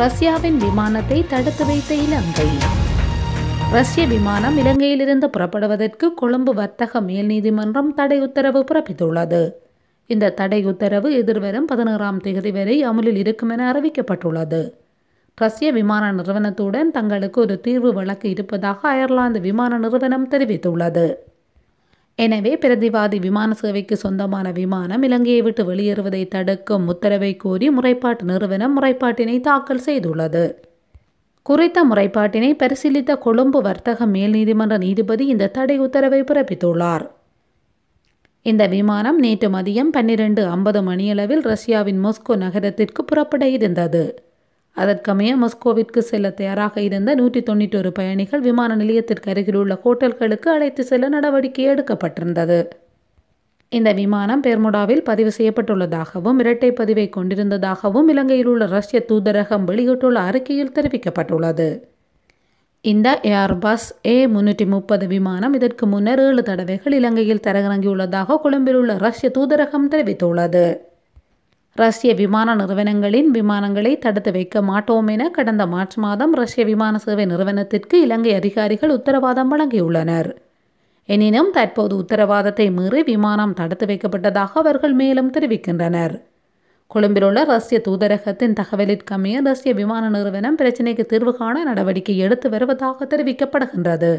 ரஷ்யாவின் விமானத்தை தடுத்து வைத்த இலங்கை ரஷ்ய விமானம் இலங்கையிலிருந்து புறப்படுவதற்கு கொழும்பு வர்த்தக மேல் நீதிமன்றம் தடை உத்தரவு பிறப்பித்துள்ளது இந்த தடை உத்தரவு எதிர்வரும் பதினோராம் தேதி வரை அமலில் இருக்கும் என அறிவிக்கப்பட்டுள்ளது ரஷ்ய விமான நிறுவனத்துடன் தங்களுக்கு ஒரு தீர்வு வழக்கு இருப்பதாக அயர்லாந்து விமான நிறுவனம் தெரிவித்துள்ளது எனவே பிரதிவாதி விமான சேவைக்கு சொந்தமான விமானம் இலங்கையை விட்டு வெளியேறுவதை தடுக்கும் உத்தரவை கோரி முறைப்பாட்டு நிறுவனம் முறைப்பாட்டினை தாக்கல் செய்துள்ளது குறித்த முறைப்பாட்டினை பரிசீலித்த கொழும்பு வர்த்தக மேல் நீதிமன்ற நீதிபதி இந்த தடை உத்தரவை பிறப்பித்துள்ளார் இந்த விமானம் நேற்று மதியம் பன்னிரண்டு ஐம்பது மணியளவில் ரஷ்யாவின் மொஸ்கோ நகரத்திற்கு புறப்பட இருந்தது அதற்கமைய மஸ்கோவிற்கு செல்ல தயாராக இருந்த நூற்றி ஒரு பயணிகள் விமான நிலையத்திற்கு அருகிலுள்ள ஹோட்டல்களுக்கு அழைத்து செல்ல நடவடிக்கை எடுக்கப்பட்டிருந்தது இந்த விமானம் பெர்முடாவில் பதிவு செய்யப்பட்டுள்ளதாகவும் இரட்டை பதிவை கொண்டிருந்ததாகவும் இலங்கையில் உள்ள ரஷ்ய தூதரகம் வெளியிட்டுள்ள அறிக்கையில் தெரிவிக்கப்பட்டுள்ளது இந்த ஏர்பஸ் ஏ முன்னூற்றி முப்பது விமானம் இதற்கு முன்னர் ஏழு தடவைகள் இலங்கையில் தரகிறங்கியுள்ளதாக கொழும்பில் உள்ள ரஷ்ய தூதரகம் தெரிவித்துள்ளது ரஷ்ய விமான நிறுவனங்களின் விமானங்களை தடுத்து வைக்க மாட்டோம் என கடந்த மார்ச் மாதம் ரஷ்ய விமான சேவை நிறுவனத்திற்கு இலங்கை அதிகாரிகள் உத்தரவாதம் வழங்கியுள்ளனர் எனினும் தற்போது உத்தரவாதத்தை மீறி விமானம் தடுத்து வைக்கப்பட்டதாக அவர்கள் மேலும் தெரிவிக்கின்றனர் கொழும்பிலுள்ள ரஷ்ய தூதரகத்தின் தகவலிற்கமைய ரஷ்ய விமான நிறுவனம் பிரச்சினைக்கு தீர்வு காண நடவடிக்கை எடுத்து வருவதாக தெரிவிக்கப்படுகின்றது